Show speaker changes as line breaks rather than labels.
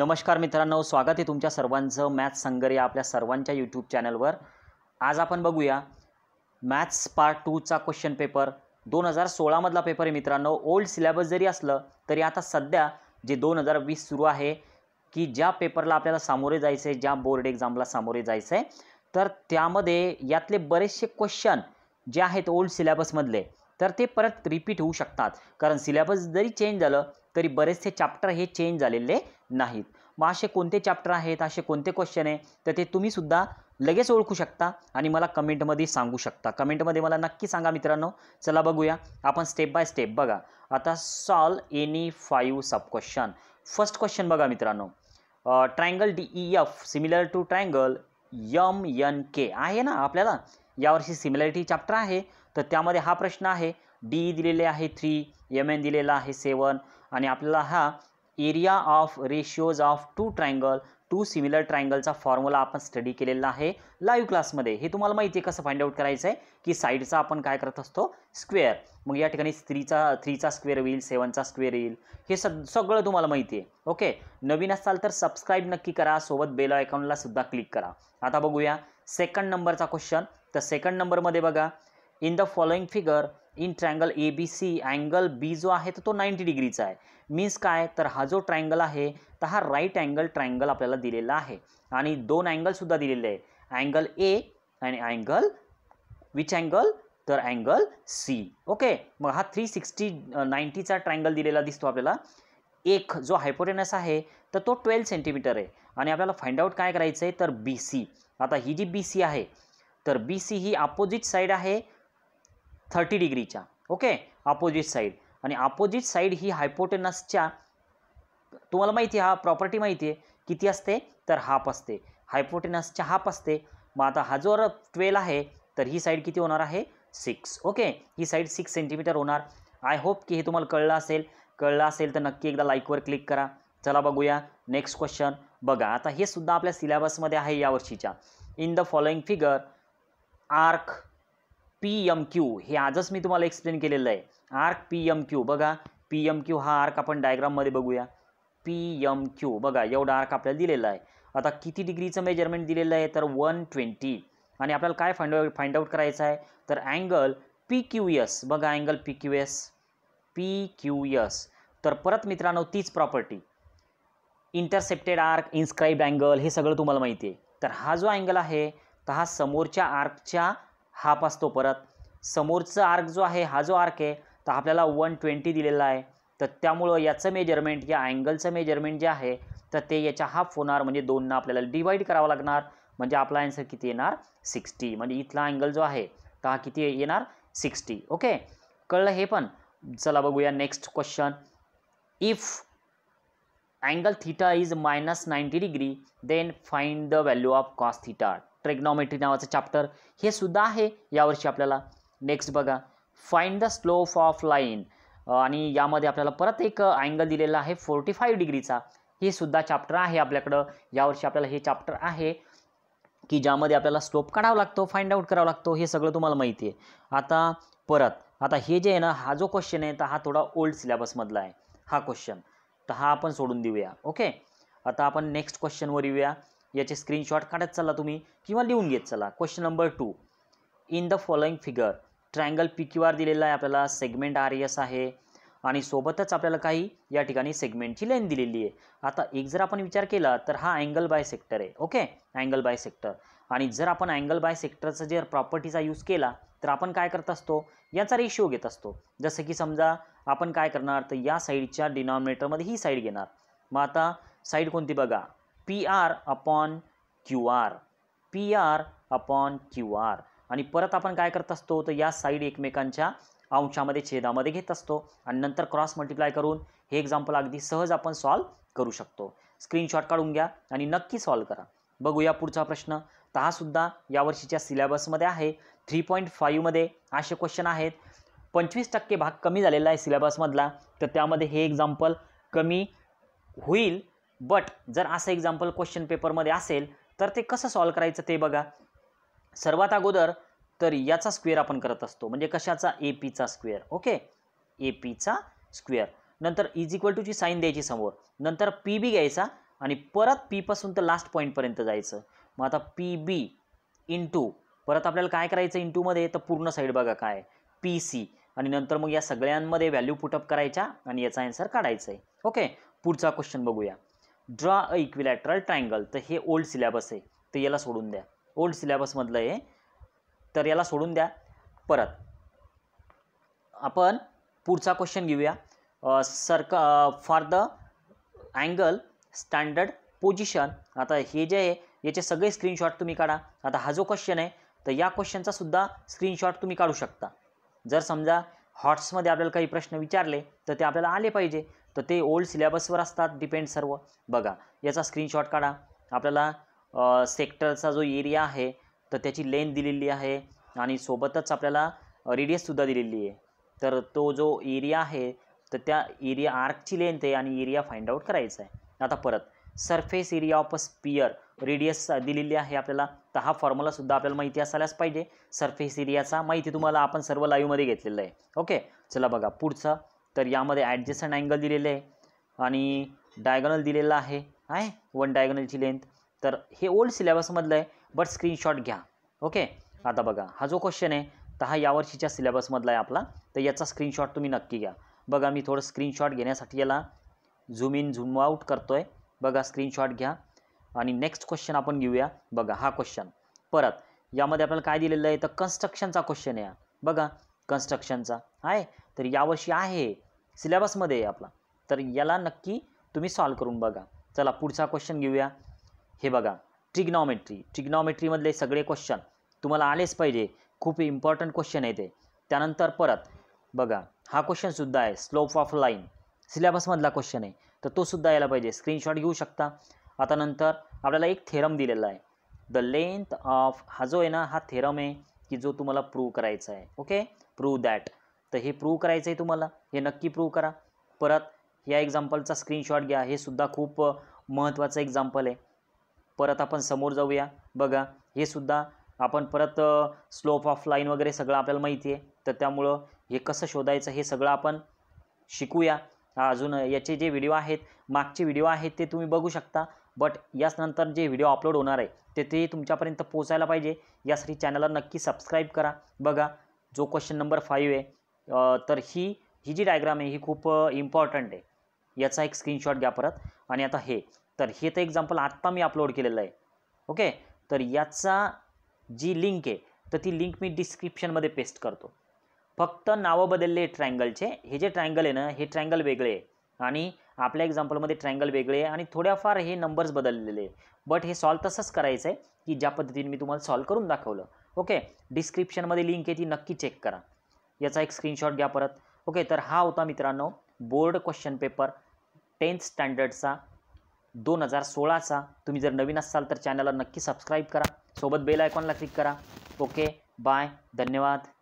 नमस्कार मित्रांनो स्वागत आहे तुमच्या सर्वांचं मॅथ्स संगर या आपल्या सर्वांच्या यूट्यूब चॅनलवर आज आपण बघूया मॅथ्स पार्ट टूचा क्वेश्चन पेपर दोन हजार सोळामधला पेपर आहे मित्रांनो ओल्ड सिलेबस जरी असलं तरी आता सध्या जे दोन हजार वीस सुरू आहे की ज्या पेपरला आपल्याला सामोरे जायचं आहे ज्या बोर्ड एक्झामला सामोरे जायचं आहे तर त्यामध्ये यातले बरेचसे क्वेश्चन जे आहेत ओल्ड सिलेबसमधले तर ते परत रिपीट होऊ शकतात कारण सिलेबस जरी चेंज झालं तरी बरेचसे चॅप्टर हे चेंज झालेले नाहीत मग असे कोणते चॅप्टर आहेत असे कोणते क्वेश्चन आहे तर ते तुम्हीसुद्धा लगेच ओळखू शकता आणि मला कमेंटमध्ये सांगू शकता कमेंटमध्ये मला नक्की सांगा मित्रांनो चला बघूया आपण स्टेप बाय स्टेप बघा आता solve any five sub question first question बघा मित्रांनो triangle D E F similar to triangle M N K आहे ना आपल्याला यावर्षी सिमिलॅरिटी चॅप्टर आहे तर त्यामध्ये हा प्रश्न आहे डी दिलेले आहे थ्री एम एन दिलेला आहे सेवन आणि आपल्याला हा area of ratios of two triangle two similar ट्रायंगलचा फॉर्म्युला आपण स्टडी केलेला आहे लाईव्ह क्लासमध्ये हे तुम्हाला माहिती आहे कसं फाइंड आउट करायचं आहे की साईडचा आपण काय करत असतो स्क्वेअर मग या ठिकाणी थ्रीचा थ्रीचा स्क्वेअर येईल सेवनचा स्क्वेअर येईल हे सग सगळं तुम्हाला माहिती आहे ओके नवीन असाल तर सबस्क्राईब नक्की करा सोबत बेल आयकॉनला सुद्धा क्लिक करा आता बघूया सेकंड नंबरचा क्वेश्चन तर सेकंड नंबरमध्ये बघा in the following figure in triangle A B C angle B जो आहे तर तो नाईंटी डिग्रीचा आहे मीन्स काय तर हा जो ट्रँगल आहे तर हा राईट अँगल ट्रँगल आपल्याला दिलेला आहे आणि दोन अँगलसुद्धा दिलेले आहे अँगल ए आणि अँगल विच अँगल तर अँगल सी ओके मग हा थ्री सिक्स्टी नाईंटीचा ट्रँगल दिलेला दिसतो आपल्याला एक जो हायपोटेनस आहे तर तो ट्वेल्व सेंटीमीटर आहे आणि आपल्याला फाइंड आउट काय करायचं आहे तर बी सी आता ही जी बी सी आहे तर बी सी ही अपोजिट साईड आहे थर्टी डिग्रीच्या ओके अपोजिट साईड आणि अपोजिट साईड ही हायपोटेनसच्या तुम्हाला माहिती आहे हा प्रॉपर्टी माहिती आहे किती असते तर हाफ असते हायपोटेनसच्या हाफ असते मग आता हा जो ट्वेल आहे तर ही साईड किती होणार आहे सिक्स ओके ही साईड सिक्स सेंटीमीटर होणार आय होप की हे तुम्हाला कळलं असेल कळलं असेल तर नक्की एकदा लाईकवर क्लिक करा चला बघूया नेक्स्ट क्वेश्चन बघा आता हे सुद्धा आपल्या सिलेबसमध्ये आहे यावर्षीच्या in the following figure arc P M Q हे आजच मी तुम्हाला एक्सप्लेन केलेलं आहे आर्क पी एम क्यू बघा पी एम क्यू हा आर्क आपण डायग्राममध्ये बघूया पी एम क्यू बघा एवढा आर्क आपल्याला दिलेला आहे आता किती डिग्रीचं मेजरमेंट दिलेलं आहे तर वन ट्वेंटी आणि आपल्याला काय फाइंड आउट फाइंड आउट करायचं आहे तर अँगल पी क्यू एस बघा angle P Q S P Q S तर परत मित्रांनो तीच property intercepted arc inscribed angle हे सगळं तुम्हाला माहिती आहे तर हा जो अँगल आहे तर हा समोरच्या आर्कच्या हाफ असतो परत समोरचा आर्क जो आहे हा जो आर्क आहे तर आपल्याला वन ट्वेंटी दिलेला आहे तर त्यामुळं याचं मेजरमेंट या अँगलचं मेजरमेंट जे आहे तर ते याच्या हाफ होणार म्हणजे दोनना आपल्याला डिवाईड करावं लागणार म्हणजे आपला अँसर किती येणार सिक्स्टी म्हणजे इथला अँगल जो आहे तर हा किती येणार सिक्स्टी ओके कळलं हे पण चला बघूया next question if angle theta is minus ninety degree then find the value of cos theta trigonometry नावाचं चॅप्टर हे सुद्धा आहे यावर्षी आपल्याला नेक्स्ट बघा find the slope of line आणि यामध्ये आपल्याला परत एक अँगल दिलेला आहे फोर्टी फाईव्ह डिग्रीचा हे सुद्धा चॅप्टर आहे आपल्याकडं यावर्षी आपल्याला हे चॅप्टर आहे की ज्यामध्ये आपल्याला स्लोप काढावा लागतो फाइंड आउट करावा लागतो हे सगळं तुम्हाला माहिती आहे आता परत आता हे जे आहे ना हा जो क्वेश्चन आहे तर हा थोडा ओल्ड सिलेबसमधला आहे हा क्वेश्चन तर हा आपण सोडून देऊया ओके आता आपण नेक्स्ट क्वेश्चनवर येऊया याचे स्क्रीनशॉट काढत चला तुम्ही किंवा लिहून घेत चला question number two in the following figure triangle P Q R दिलेला आहे आपल्याला सेगमेंट आर एस आहे आणि सोबतच आपल्याला काही या ठिकाणी सेगमेंटची लेन दिलेली आहे आता एक जर आपण विचार केला तर हा अँगल बाय सेक्टर आहे ओके अँगल बाय सेक्टर आणि जर आपण अँगल बाय सेक्टरचा जर प्रॉपर्टीचा यूज केला तर आपण काय करत असतो याचा रेशिओ घेत असतो जसं की समजा आपण काय करणार तर या साईडच्या डिनॉमिनेटरमध्ये ही साईड घेणार मग आता साईड कोणती बघा P R upon Q R P R upon Q R आणि परत आपण काय करत असतो तर या साईड एकमेकांच्या अंशामध्ये छेदामध्ये घेत असतो आणि नंतर क्रॉस मल्टिप्लाय करून हे एक्झाम्पल अगदी सहज आपण सॉल्व करू शकतो स्क्रीनशॉट काढून घ्या आणि नक्की सॉल्व करा बघूया पुढचा प्रश्न तर हा सुद्धा यावर्षीच्या सिलेबसमध्ये आहे थ्री पॉईंट फाईव्हमध्ये असे क्वेश्चन आहेत पंचवीस टक्के भाग कमी झालेला आहे सिलेबसमधला तर त्यामध्ये हे एक्झाम्पल कमी होईल बट जर असं एक्झाम्पल क्वेश्चन पेपरमध्ये असेल तर ते कसं सॉल्व करायचं ते बघा सर्वात अगोदर तर याचा स्क्वेअर आपण करत असतो म्हणजे कशाचा ए पीचा स्क्वेअर ओके ए पीचा स्क्वेअर नंतर इज इक्वल टूची साईन द्यायची समोर नंतर पी बी घ्यायचा आणि परत पीपासून तर लास्ट पॉईंटपर्यंत जायचं मग आता पी बी इंटू परत आपल्याला काय करायचं इंटूमध्ये तर पूर्ण साईड बघा काय पी सी आणि नंतर मग या सगळ्यांमध्ये व्हॅल्यू पुटअप करायचा आणि याचा आन्सर काढायचा आहे ओके पुढचा क्वेश्चन बघूया ड्रॉ अ इक्विलॅटरल ट्रायंगल तर हे ओल्ड सिलॅबस आहे तर याला सोडून द्या ओल्ड सिलॅबसमधलं आहे तर याला सोडून द्या परत आपण पुढचा क्वेश्चन घेऊया सरक for the angle standard position आता हे जे आहे याचे सगळे स्क्रीनशॉट तुम्ही काढा आता हा जो क्वेश्चन आहे तर या क्वेश्चनचा सुद्धा स्क्रीनशॉट तुम्ही काढू शकता जर समजा हॉट्समध्ये आपल्याला काही प्रश्न विचारले तर ते आपल्याला आले पाहिजे तर ते ओल्ड सिलेबसवर असतात डिपेंड सर्व बघा याचा स्क्रीनशॉट काढा आपल्याला सेक्टरचा जो एरिया आहे तर त्याची लेंथ दिलेली आहे आणि सोबतच आपल्याला रेडियससुद्धा दिलेली आहे तर तो जो एरिया आहे तर त्या एरिया आर्कची लेंथ आहे आणि एरिया फाइंड आउट करायचा आहे आता परत surface area of a sphere radius दिलेली आहे आपल्याला तर हा फॉर्म्युलासुद्धा आपल्याला माहिती असायलाच पाहिजे सरफेस एरियाचा माहिती तुम्हाला आपण सर्व लाईव्हमध्ये घेतलेलं आहे ओके चला बघा पुढचं तर यामध्ये ॲडजस्टंट अँगल दिलेलं आहे आणि डायगनल दिलेला आहे आहे वन डायगनलची लेंथ तर हे ओल्ड सिलेबसमधलं आहे बट स्क्रीनशॉट घ्या ओके आता बघा हा जो क्वेश्चन आहे तर हा यावर्षीच्या सिलेबसमधला आहे आपला तर याचा स्क्रीनशॉट तुम्ही नक्की घ्या बघा मी थोडं स्क्रीनशॉट घेण्यासाठी याला झूम इन झूम आऊट करतो आहे बघा स्क्रीनशॉट घ्या आणि नेक्स्ट क्वेश्चन आपण घेऊया बघा हा क्वेश्चन परत यामध्ये आपल्याला काय दिलेलं आहे तर कन्स्ट्रक्शनचा क्वेश्चन आहे बघा कन्स्ट्रक्शनचा आहे तर यावर्षी आहे सिलेबसमध्ये आहे आपला तर याला नक्की तुम्ही सॉल्व करून बघा चला पुढचा क्वेश्चन घेऊया हे बघा ट्रिग्नॉमेट्री ट्रिग्नॉमेट्रीमधले सगळे क्वेश्चन तुम्हाला आलेच पाहिजे खूप इम्पॉर्टंट क्वेश्चन आहे ते त्यानंतर परत बघा हा क्वेश्चनसुद्धा आहे स्लोप ऑफ लाईन सिलेबसमधला क्वेश्चन आहे तर तो सुद्धा यायला पाहिजे स्क्रीनशॉट घेऊ शकता आता नंतर आपल्याला एक थेरम दिलेला आहे द लेंथ ऑफ हा जो आहे ना हा थेरम आहे की जो तुम्हाला प्रूव्ह करायचा आहे ओके प्रूव्ह दॅट तर हे प्रूव्ह करायचं आहे तुम्हाला हे नक्की प्रूव्ह करा परत या एक्झाम्पलचा स्क्रीनशॉट घ्या हे सुद्धा खूप महत्त्वाचं एक्झाम्पल आहे परत आपण समोर जाऊया बघा हे सुद्धा आपण परत स्लोप ऑफ लाईन वगैरे सगळं आपल्याला माहिती आहे तर त्यामुळं हे कसं शोधायचं हे सगळं आपण शिकूया अजून याचे जे व्हिडिओ आहेत मागचे व्हिडिओ आहेत ते तुम्ही बघू शकता बट नंतर जे व्हिडिओ अपलोड होणार आहे ते ते तुमच्यापर्यंत पोहोचायला पाहिजे यासाठी चॅनलला नक्की सबस्क्राईब करा बघा जो क्वेश्चन नंबर फाईव्ह आहे तर ही ही जी डायग्राम आहे ही खूप इम्पॉर्टंट आहे याचा एक स्क्रीनशॉट घ्या परत आणि आता हे तर हे तर एक्झाम्पल आत्ता मी अपलोड केलेलं आहे ओके तर याचा जी लिंक आहे तर ती लिंक मी डिस्क्रिप्शनमध्ये पेस्ट करतो फक्त नावं बदलले ट्रँगलचे हे जे ट्रँगल आहे ना हे ट्रँगल वेगळे आहे आणि आपल्या एक्झाम्पलमध्ये ट्रँगल वेगळे आहे आणि थोड्याफार हे नंबर्स बदललेले आहे बट हे सॉल्व तसंच करायचं आहे की ज्या पद्धतीने मी तुम्हाला सॉल्व करून दाखवलं ओके डिस्क्रिप्शनमध्ये लिंक आहे ती नक्की चेक करा याचा एक स्क्रीनशॉट घ्या परत ओके तर हा होता मित्रांनो बोर्ड क्वेश्चन पेपर टेन्थ स्टँडर्डचा दोन हजार सोळाचा तुम्ही जर नवीन असाल तर चॅनलला नक्की सबस्क्राईब करा सोबत बेल आयकॉनला क्लिक करा ओके बाय धन्यवाद